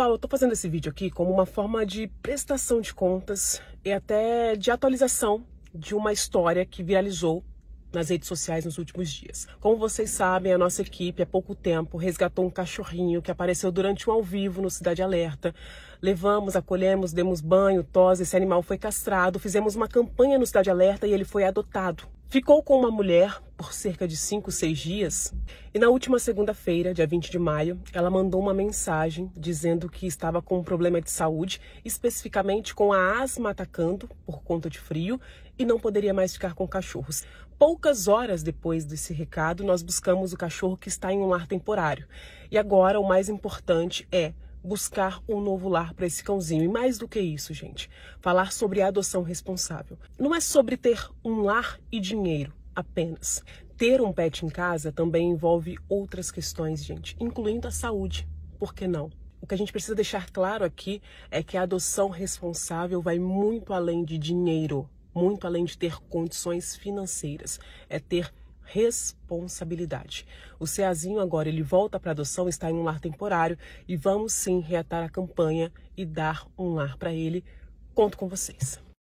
Pessoal, eu estou fazendo esse vídeo aqui como uma forma de prestação de contas e até de atualização de uma história que viralizou nas redes sociais nos últimos dias. Como vocês sabem, a nossa equipe há pouco tempo resgatou um cachorrinho que apareceu durante um ao vivo no Cidade Alerta. Levamos, acolhemos, demos banho, tosse, esse animal foi castrado, fizemos uma campanha no Cidade Alerta e ele foi adotado. Ficou com uma mulher por cerca de 5, 6 dias e na última segunda-feira, dia 20 de maio, ela mandou uma mensagem dizendo que estava com um problema de saúde, especificamente com a asma atacando por conta de frio e não poderia mais ficar com cachorros. Poucas horas depois desse recado, nós buscamos o cachorro que está em um lar temporário. E agora o mais importante é buscar um novo lar para esse cãozinho. E mais do que isso, gente, falar sobre a adoção responsável. Não é sobre ter um lar e dinheiro apenas. Ter um pet em casa também envolve outras questões, gente, incluindo a saúde. Por que não? O que a gente precisa deixar claro aqui é que a adoção responsável vai muito além de dinheiro, muito além de ter condições financeiras, é ter responsabilidade. O Ceazinho agora ele volta para adoção, está em um lar temporário e vamos sim reatar a campanha e dar um lar para ele. Conto com vocês.